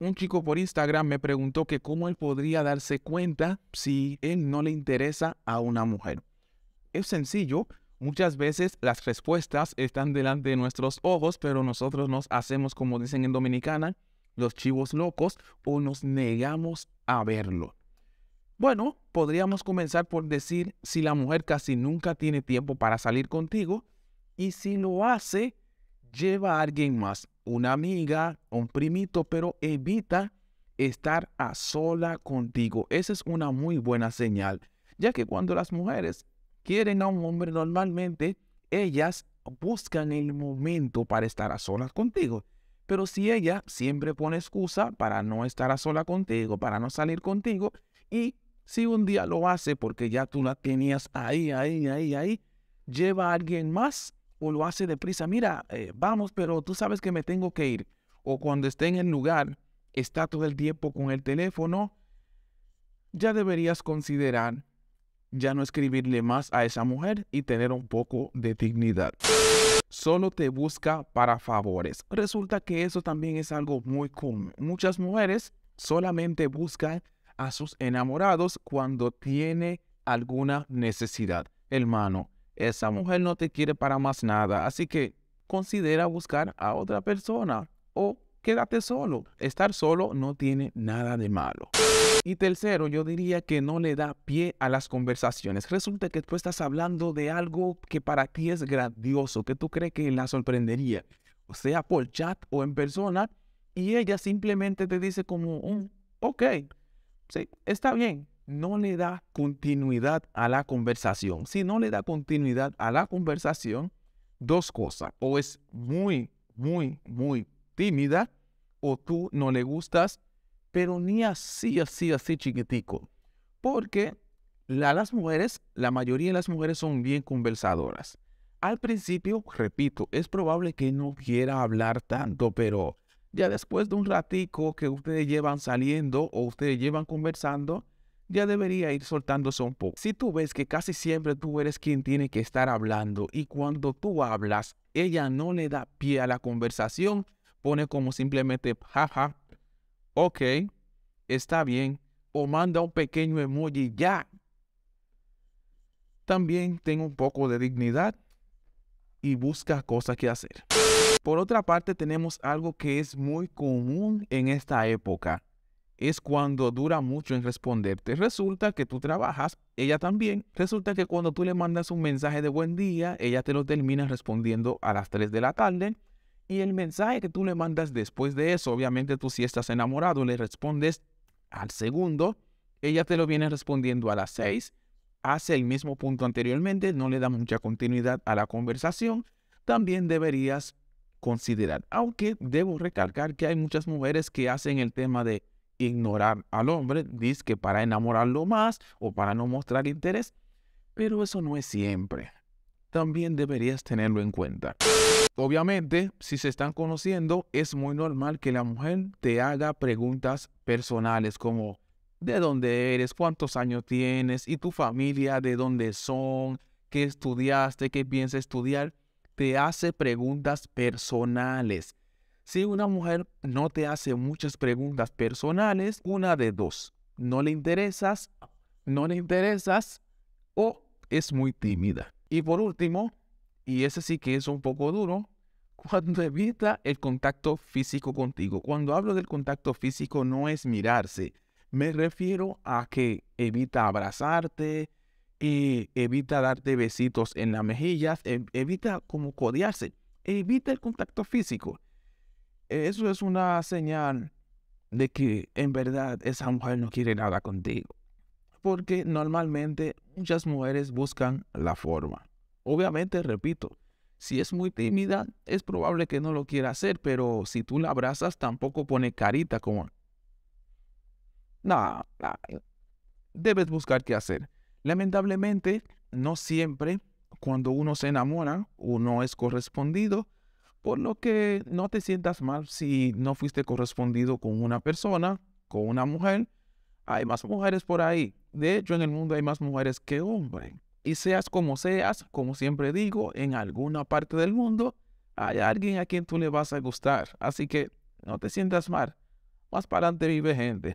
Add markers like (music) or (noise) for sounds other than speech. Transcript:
Un chico por Instagram me preguntó que cómo él podría darse cuenta si él no le interesa a una mujer. Es sencillo, muchas veces las respuestas están delante de nuestros ojos, pero nosotros nos hacemos, como dicen en Dominicana, los chivos locos o nos negamos a verlo. Bueno, podríamos comenzar por decir si la mujer casi nunca tiene tiempo para salir contigo y si lo hace, lleva a alguien más una amiga, un primito, pero evita estar a sola contigo. Esa es una muy buena señal, ya que cuando las mujeres quieren a un hombre normalmente, ellas buscan el momento para estar a solas contigo. Pero si ella siempre pone excusa para no estar a sola contigo, para no salir contigo, y si un día lo hace porque ya tú la tenías ahí, ahí, ahí, ahí, lleva a alguien más o lo hace deprisa, mira, eh, vamos, pero tú sabes que me tengo que ir. O cuando esté en el lugar, está todo el tiempo con el teléfono, ya deberías considerar ya no escribirle más a esa mujer y tener un poco de dignidad. Solo te busca para favores. Resulta que eso también es algo muy común. Muchas mujeres solamente buscan a sus enamorados cuando tiene alguna necesidad. Hermano, esa mujer no te quiere para más nada, así que considera buscar a otra persona o quédate solo. Estar solo no tiene nada de malo. Y tercero, yo diría que no le da pie a las conversaciones. Resulta que tú estás hablando de algo que para ti es grandioso, que tú crees que la sorprendería, o sea por chat o en persona, y ella simplemente te dice como un, ok, sí, está bien, no le da continuidad a la conversación. Si no le da continuidad a la conversación, dos cosas. O es muy, muy, muy tímida, o tú no le gustas, pero ni así, así, así chiquitico. Porque las mujeres, la mayoría de las mujeres son bien conversadoras. Al principio, repito, es probable que no quiera hablar tanto, pero ya después de un ratico que ustedes llevan saliendo o ustedes llevan conversando, ya debería ir soltándose un poco. Si tú ves que casi siempre tú eres quien tiene que estar hablando y cuando tú hablas, ella no le da pie a la conversación, pone como simplemente, jaja, ok, está bien, o manda un pequeño emoji ya. También tengo un poco de dignidad y busca cosas que hacer. Por otra parte, tenemos algo que es muy común en esta época es cuando dura mucho en responderte. Resulta que tú trabajas, ella también. Resulta que cuando tú le mandas un mensaje de buen día, ella te lo termina respondiendo a las 3 de la tarde. Y el mensaje que tú le mandas después de eso, obviamente tú si estás enamorado, le respondes al segundo, ella te lo viene respondiendo a las 6, hace el mismo punto anteriormente, no le da mucha continuidad a la conversación, también deberías considerar. Aunque debo recalcar que hay muchas mujeres que hacen el tema de ignorar al hombre, dice que para enamorarlo más o para no mostrar interés, pero eso no es siempre. También deberías tenerlo en cuenta. Obviamente, si se están conociendo, es muy normal que la mujer te haga preguntas personales como de dónde eres, cuántos años tienes y tu familia, de dónde son, qué estudiaste, qué piensas estudiar. Te hace preguntas personales si una mujer no te hace muchas preguntas personales, una de dos, no le interesas, no le interesas o es muy tímida. Y por último, y ese sí que es un poco duro, (laughs) cuando evita el contacto físico contigo. Cuando hablo del contacto físico no es mirarse, me refiero a que evita abrazarte, y eh, evita darte besitos en las mejillas, eh, evita como codearse, evita el contacto físico eso es una señal de que en verdad esa mujer no quiere nada contigo. Porque normalmente muchas mujeres buscan la forma. Obviamente, repito, si es muy tímida, es probable que no lo quiera hacer, pero si tú la abrazas, tampoco pone carita como... debes buscar qué hacer. Lamentablemente, no siempre cuando uno se enamora, uno es correspondido por lo que no te sientas mal si no fuiste correspondido con una persona, con una mujer. Hay más mujeres por ahí. De hecho, en el mundo hay más mujeres que hombres. Y seas como seas, como siempre digo, en alguna parte del mundo hay alguien a quien tú le vas a gustar. Así que no te sientas mal. Más para adelante vive gente.